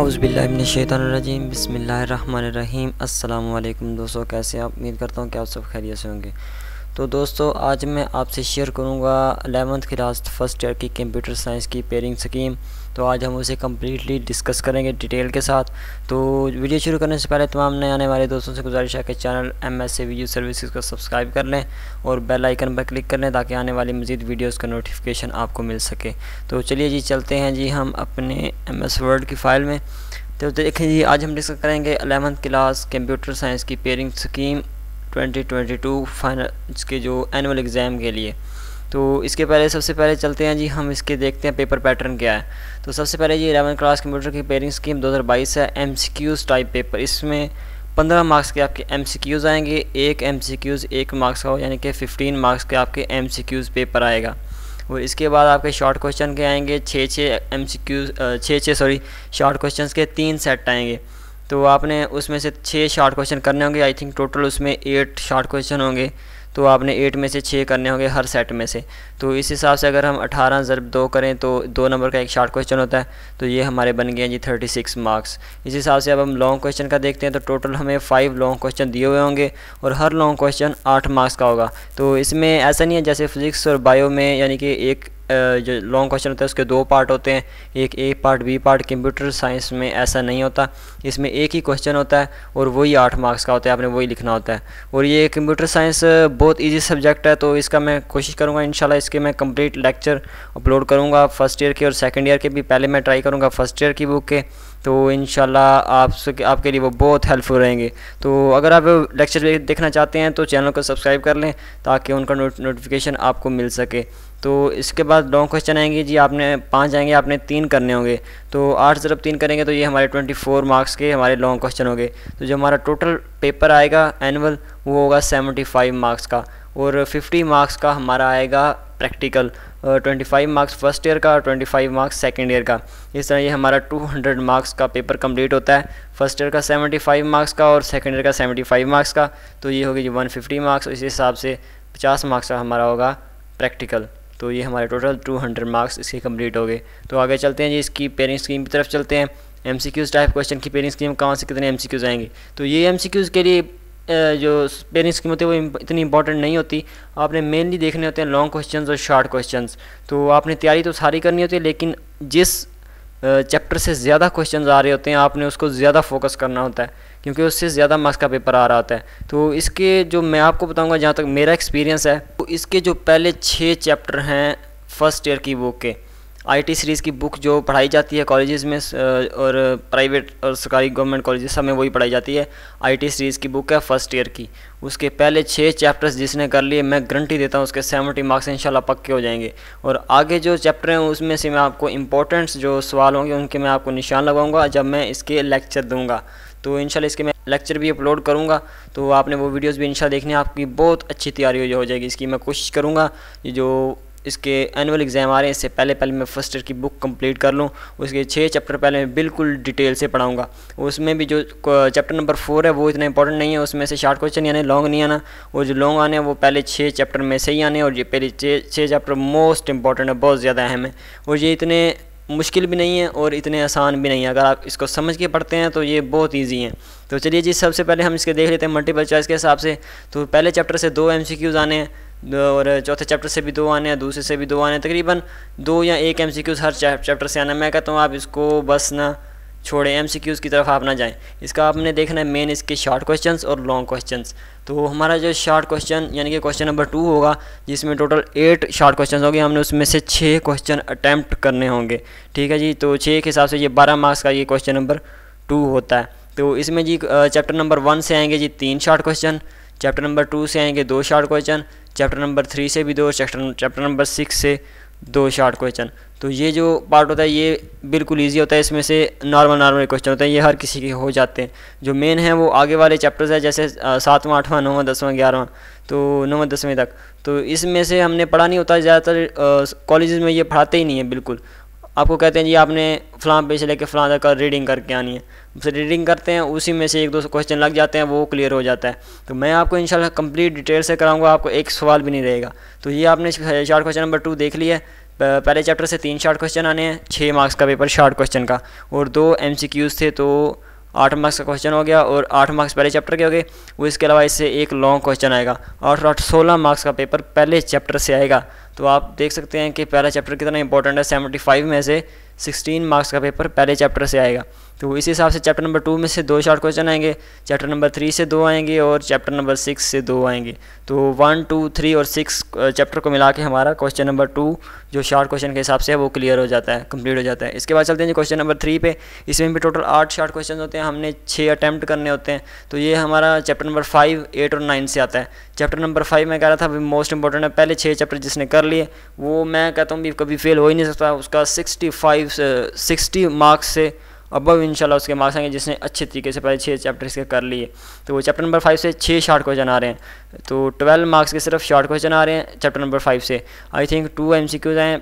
अज़बिल्लाशैतरजीम बसमीम अल्लाम दोस्तों कैसे आप उम्मीद करता हूँ कि आप सब खैरियत से होंगे तो दोस्तों आज मैं आपसे शेयर करूँगा अलेवंथ की लास्ट फर्स्ट ईयर की कंप्यूटर साइंस की पेयरिंग स्कीम तो आज हम उसे कम्प्लीटली डिस्कस करेंगे डिटेल के साथ तो वीडियो शुरू करने से पहले तमाम नए आने वाले दोस्तों से गुजारिश है कि channel M S A video services को सब्सक्राइब कर लें और बेल आइकन पर क्लिक कर लें ताकि आने वाली मजीद वीडियोज़ का नोटिफिकेशन आपको मिल सके तो चलिए जी चलते हैं जी हम अपने एम एस वर्ल्ड की फ़ाइल में तो देखें जी आज हम डिस्कस करेंगे अलेवंथ क्लास कंप्यूटर साइंस की पेयरिंग स्कीम 2022 फाइनल इसके जो एनुअल एग्ज़ाम के लिए तो इसके पहले सबसे पहले चलते हैं जी हम इसके देखते हैं पेपर पैटर्न क्या है तो सबसे पहले जी एलेवन क्लास कंप्यूटर की पेयरिंग स्कीम 2022 है एम टाइप पेपर इसमें पंद्रह मार्क्स के आपके एम आएंगे एक एम एक मार्क्स का हो यानी कि फिफ्टीन मार्क्स के आपके एम पेपर आएगा और इसके बाद आपके शॉर्ट क्वेश्चन के आएंगे छः छः एम सी क्यूज़ छः छः सॉरी शॉर्ट क्वेश्चन के तीन सेट आएंगे तो आपने उसमें से छः शार्ट क्वेश्चन करने होंगे आई थिंक टोटल उसमें एट शार्ट क्वेश्चन होंगे तो आपने एट में से छः करने होंगे हर सेट में से तो इस हिसाब से अगर हम अठारह ज़रब दो करें तो दो नंबर का एक शार्ट क्वेश्चन होता है तो ये हमारे बन गए हैं जी थर्टी सिक्स मार्क्स इस हिसाब से अब हम लॉन्ग क्वेश्चन का देखते हैं तो टोटल हमें फाइव लॉन्ग क्वेश्चन दिए हुए होंगे और हर लॉन्ग क्वेश्चन आठ मार्क्स का होगा तो इसमें ऐसा नहीं है जैसे फिज़िक्स और बायो में यानी कि एक जो लॉन्ग क्वेश्चन होता है उसके दो पार्ट होते हैं एक A part B part computer science में ऐसा नहीं होता इसमें एक ही क्वेश्चन होता है और वही आठ मार्क्स का होता है आपने वही लिखना होता है और ये कंप्यूटर साइंस बहुत ईजी सब्जेक्ट है तो इसका मैं कोशिश करूँगा इन इसके मैं कम्प्लीट लेक्चर अपलोड करूँगा फर्स्ट ईयर के और सेकेंड ईयर के भी पहले मैं ट्राई करूँगा फर्स्ट ईयर की बुक के तो इन आप आपके लिए वो बहुत हेल्पफुल रहेंगे तो अगर आप लेक्चर देखना चाहते हैं तो चैनल को सब्सक्राइब कर लें ताकि उनका नोट, नोटिफिकेशन आपको मिल सके तो इसके बाद लॉन्ग क्वेश्चन आएंगे जी आपने पाँच आएंगे आपने तीन करने होंगे तो आठ ज़रब तीन करेंगे तो ये हमारे ट्वेंटी फोर मार्क्स के हमारे लॉन्ग क्वेश्चन होंगे तो जो हमारा टोटल पेपर आएगा एनअल वो होगा सेवेंटी फाइव मार्क्स का और फिफ्टी मार्क्स का हमारा आएगा practical twenty five marks first year का और twenty five marks second year का इस तरह ये हमारा टू हंड्रेड मार्क्स का पेपर कंप्लीट होता है फर्स्ट ईयर का 75 फाइव मार्क्स का और सेकंड ईयर का सेवेंटी फाइव मार्क्स का तो ये होगी जी वन फिफ्टी मार्क्स इस हिसाब से पचास मार्क्स का हमारा होगा प्रैक्टिकल तो ये हमारे टोटल टू हंड्रेड मार्क्स इसके कम्प्लीट हो गए तो आगे चलते हैं जी इसकी पेरेंट स्कीम की तरफ चलते हैं M C Qs type question की पेरेंट स्कीम कहाँ से कितने एम सी क्यूज़ आएंगे तो ये एम सी क्यूज़ के लिए जो पेरेंट्स स्कीम मतलब होती है वो इतनी इंपॉर्टेंट नहीं होती आपने मेनली देखने होते हैं लॉन्ग क्वेश्चन और शार्ट क्वेश्चन तो आपने तैयारी तो सारी करनी होती है लेकिन जिस चैप्टर से ज़्यादा क्वेश्चन आ रहे होते हैं आपने उसको ज़्यादा फोकस करना होता है क्योंकि उससे ज़्यादा मार्क्स का पेपर आ रहा होता है तो इसके जो मैं आपको बताऊँगा जहाँ तक मेरा एक्सपीरियंस है तो इसके जो पहले छः चैप्टर हैं फर्स्ट ईयर की बुक के आईटी सीरीज़ की बुक जो पढ़ाई जाती है कॉलेजेस में और प्राइवेट और सरकारी गवर्नमेंट कॉलेजेस सब में वही पढ़ाई जाती है आईटी सीरीज़ की बुक है फर्स्ट ईयर की उसके पहले छः चैप्टर्स जिसने कर लिए मैं गारंटी देता हूँ उसके सेवेंटी मार्क्स इंशाल्लाह पक्के हो जाएंगे और आगे जो चैप्टर हैं उसमें से मैं आपको इंपॉर्टेंट्स जो सवाल होंगे उनके मैं आपको निशान लगाऊंगा जब मैं इसके लेक्चर दूँगा तो इंशाल्लाह इसके मैं लेक्चर भी अपलोड करूँगा तो आपने वो वीडियोज़ भी इंशाल्लाह देखने आपकी बहुत अच्छी तैयारी हो जाएगी इसकी मैं कोशिश करूँगा जो इसके एनुअल एग्ज़ाम आ रहे हैं इससे पहले पहले मैं फर्स्ट ईयर की बुक कंप्लीट कर लूँ उसके छः चैप्टर पहले मैं बिल्कुल डिटेल से पढ़ाऊँगा उसमें भी जो चैप्टर नंबर फोर है वो इतना इंपॉर्टेंट नहीं है उसमें से शार्ट क्वेश्चन यानी लॉन्ग नहीं आना और जो लॉन्ग आने हैं वो पहले छः चैप्टर में से ही आने और ये पहले छः चैप्टर मोस्ट इंपॉर्टेंट है बहुत ज़्यादा अहम है और ये इतने मुश्किल भी नहीं है और इतने आसान भी नहीं है अगर आप इसको समझ के पढ़ते हैं तो ये बहुत ईजी हैं तो चलिए जी सबसे पहले हम इसके देख लेते हैं मल्टीपल चॉइस के हिसाब से तो पहले चैप्टर से दो एम आने हैं और चौथे चैप्टर से भी दो आने हैं दूसरे से भी दो आने हैं तकरीबन दो या एक एम हर चैप्टर से आना मैं कहता हूँ आप इसको बस ना छोड़ें एम की तरफ आप ना जाएँ इसका आपने देखना है मेन इसके शॉर्ट क्वेश्चन और लॉन्ग क्वेश्चन तो हमारा जो शॉर्ट क्वेश्चन यानी कि क्वेश्चन नंबर टू होगा जिसमें टोटल एट शॉर्ट क्वेश्चन होंगे हमने उसमें से छः क्वेश्चन अटैम्प्ट करने होंगे ठीक है जी तो छः के हिसाब से ये बारह मार्क्स का ये क्वेश्चन नंबर टू होता है तो इसमें जी चैप्टर नंबर वन से आएंगे जी तीन short question chapter number two से आएंगे दो short question chapter number three से भी दो चैप्टर चैप्टर नंबर सिक्स से दो शार्ट क्वेश्चन तो ये जो पार्ट होता है ये बिल्कुल इजी होता है इसमें से नॉर्मल नॉर्मल क्वेश्चन होते हैं ये हर किसी के हो जाते हैं जो मेन है वो आगे वाले चैप्टर्स हैं जैसे सातवां आठवां नौवां दसवां ग्यारहवां तो नौवां दसवें तक तो इसमें से हमने पढ़ा नहीं होता ज़्यादातर कॉलेज में ये पढ़ाते ही नहीं है बिल्कुल आपको कहते हैं जी आपने फलां पेज से लेकर फ़लाँ तक कर रीडिंग करके आनी है फिर रीडिंग करते हैं उसी में से एक दो क्वेश्चन लग जाते हैं वो क्लियर हो जाता है तो मैं आपको इंशाल्लाह कंप्लीट डिटेल से कराऊंगा आपको एक सवाल भी नहीं रहेगा तो ये आपने शार्ट क्वेश्चन नंबर टू देख लिया पहले चैप्टर से तीन शार्ट क्वेश्चन आने हैं छः मार्क्स का पेपर शार्ट क्वेश्चन का और दो एम थे तो आठ मार्क्स का क्वेश्चन हो गया और आठ मार्क्स पहले चैप्टर के हो गए और इसके अलावा इससे एक लॉन्ग क्वेश्चन आएगा आठ और सोलह मार्क्स का पेपर पहले चैप्टर से आएगा तो आप देख सकते हैं कि पहला चैप्टर कितना इंपॉर्टेंट है सेवेंटी फाइव में से सिक्सटीन मार्क्स का पेपर पहले चैप्टर से आएगा तो इस हिसाब से चैप्टर नंबर टू में से दो शॉर्ट क्वेश्चन आएंगे चैप्टर नंबर थ्री से दो आएंगे और चैप्टर नंबर सिक्स से दो आएंगे तो वन टू थ्री और सिक्स चैप्टर को मिला के हमारा क्वेश्चन नंबर टू जो शॉर्ट क्वेश्चन के हिसाब से है वो क्लियर हो जाता है कंप्लीट हो जाता है इसके बाद चलते हैं क्वेश्चन नंबर थ्री पे इसमें भी टोटल आठ शॉर्ट क्वेश्चन होते हैं हमने छः अटैम्प्ट करने होते हैं तो ये हमारा चैप्टर नंबर फाइव एट और नाइन से आता है चैप्टर नंबर फाइव मैं कह रहा था मोस्ट इंपॉर्टेंट है पहले छः चैप्टर जिसने कर लिए वो मैं कहता हूँ भी कभी फेल हो ही नहीं सकता उसका सिक्सटी फाइव सिक्सटी मार्क्स से अबव इंशाल्लाह उसके मार्क्स आएंगे जिसने अच्छे तरीके से पहले छः चैप्टर इसके कर लिए तो वो चैप्टर नंबर फाइव से छः शार्ट क्वेश्चन आ रहे हैं तो ट्वेल्व मार्क्स के सिर्फ शॉर्ट क्वेश्चन आ रहे हैं चैप्टर नंबर फाइव से I think two M C Qs आए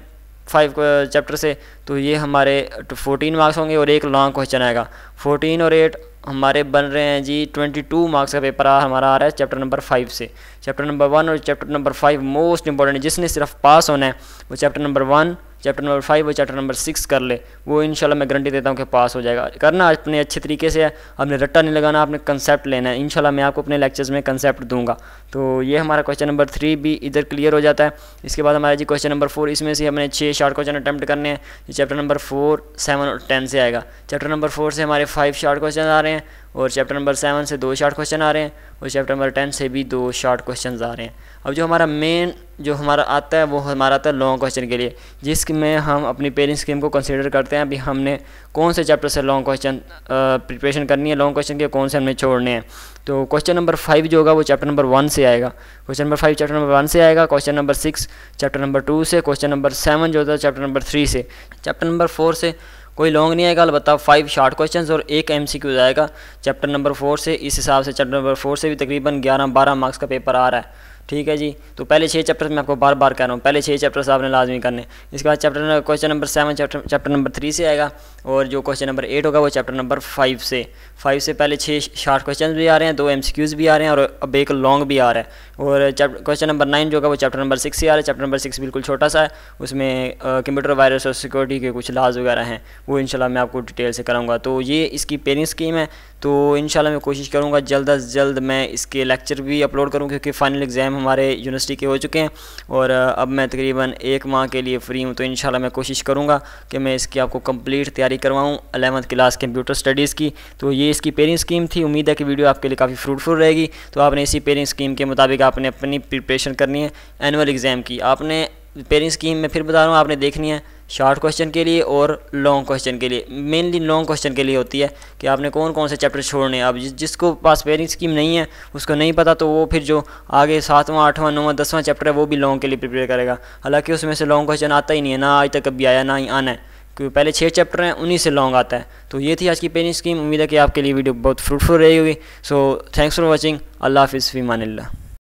फाइव चैप्टर से तो ये हमारे फोर्टीन तो मार्क्स होंगे और एक लॉन्ग क्वेश्चन आएगा फोर्टीन और एट हमारे बन रहे हैं जी ट्वेंटी टू मार्क्स का पेपर आ, हमारा आ रहा है चैप्टर नंबर फाइव से चैप्टर नंबर वन और chapter number five most important जिसने सिर्फ पास होना है वो chapter number one chapter number five और चैप्टर नंबर सिक्स कर ले वो इन मैं गारंटी देता हूँ कि पास हो जाएगा करना अपने अच्छे तरीके से है अपने रट्टा नहीं लगाना अपने कंसेप्ट लेना है इन मैं आपको अपने लेक्चर्स में कंसेप्ट दूंगा तो ये हमारा क्वेश्चन नंबर थ्री भी इधर क्लियर हो जाता है इसके बाद हमारा जी क्वेश्चन नंबर फोर इसमें से हमने छः शार्ट क्वेश्चन अटैम्प्ट करने हैं ये चैप्टर नंबर फोर सेवन और टेन से आएगा चैप्टर नंबर फोर से हमारे फाइव शार्ट क्वेश्चन आ रहे हैं और चैप्टर नंबर सेवन से दो शार्ट क्वेश्चन आ रहे हैं और चैप्टर नंबर टेन से भी दो शार्ट क्वेश्चन आ रहे हैं अब जो हमारा मेन जो हमारा आता है वो हमारा आता है लॉन्ग क्वेश्चन के लिए जिसमें हम अपनी पेरेंट्स स्कीम को कंसिडर करते हैं अभी हमने कौन से चैप्टर से लॉन्ग क्वेश्चन प्रिपरेशन करनी है लॉन्ग क्वेश्चन के कौन से हमने छोड़ने हैं तो क्वेश्चन नंबर फाइव जो होगा वो चैप्टर नंबर वन से आएगा question number five chapter number one से आएगा question number six chapter number two से क्वेश्चन नंबर सेवन जो होता है चैप्टर नंबर थ्री से चैप्टर नंबर फोर से कोई लॉन्ग नहीं आएगा अलबत्ता फाइव शार्ट क्वेश्चन और एक एम सी आएगा चैप्टर नंबर फोर से इस हिसाब से चैप्टर नंबर फोर से भी तकरीबन ग्यारह बारह मार्क्स का पेपर आ रहा है ठीक है जी तो पहले छः चैप्टर मैं आपको बार बार कह रहा हूँ पहले छः चैप्टर्स आपने लाजमी करने इसके बाद chapter question number seven chapter chapter number three से आएगा और जो क्वेश्चन नंबर एट होगा वो चैप्टर नंबर फाइव से फाइव से पहले छः शार्ट क्वेश्चन भी आ रहे हैं दो एम भी आ रहे हैं और अब एक लॉन्ग भी आ रहा है और क्वेश्चन नंबर नाइन जो होगा वो चैप्टर नंबर सिक्स से आ रहा है चैप्टर नंबर सिक्स बिल्कुल छोटा सा है उसमें कंप्यूटर वायरस और सिक्योरिटी के कुछ लाज वगैरह हैं वो इनशाला मैं आपको डिटेल से कराऊंगा तो ये इसकी पेरिंग स्कीम है तो इन मैं कोशिश करूँगा जल्द अज जल्द मैं इसके लेक्चर भी अपलोड करूँ क्योंकि फ़ाइनल एग्ज़ाम हमारे यूनिवर्सिटी के हो चुके हैं और अब मैं तकरीबन एक माह के लिए फ्री हूँ तो इन मैं कोशिश करूँगा कि मैं इसकी आपको कंप्लीट तैयारी करवाऊँ अलेवंथ क्लास कंप्यूटर स्टडीज़ की तो ये इसकी पेरेंट स्कीम थी उम्मीद है कि वीडियो आपके लिए काफ़ी फ्रूटफुल रहेगी तो आपने इसी पेरेंट स्कीम के मुताबिक आपने अपनी प्रिपरेशन करनी है एनुअल एग्ज़ाम की आपने पेरिंग स्कीम में फिर बता रहा हूँ आपने देखनी है शॉर्ट क्वेश्चन के लिए और लॉन्ग क्वेश्चन के लिए मेनली लॉन्ग क्वेश्चन के लिए होती है कि आपने कौन कौन से चैप्टर छोड़ने हैं अब जिस, जिसको पास पेयरिंग स्कीम नहीं है उसको नहीं पता तो वो फिर जो आगे सातवां आठवां नौवां दसवां चैप्टर है वो भी लॉन्ग के लिए प्रिपेयर करेगा हालांकि उसमें से लॉन्ग क्वेश्चन आता ही नहीं है ना आज तक कभी आया ना ही आना है क्योंकि पहले छः चैप्टर हैं उन्हीं से लॉन्ग आता है तो ये थी आज की पेयरिंग स्कीम उम्मीद है कि आपके लिए वीडियो बहुत फ्रूटफुल रही होगी सो थैंक्स फॉर वॉचिंग अल्लाह हाफिज़ फ़ीमान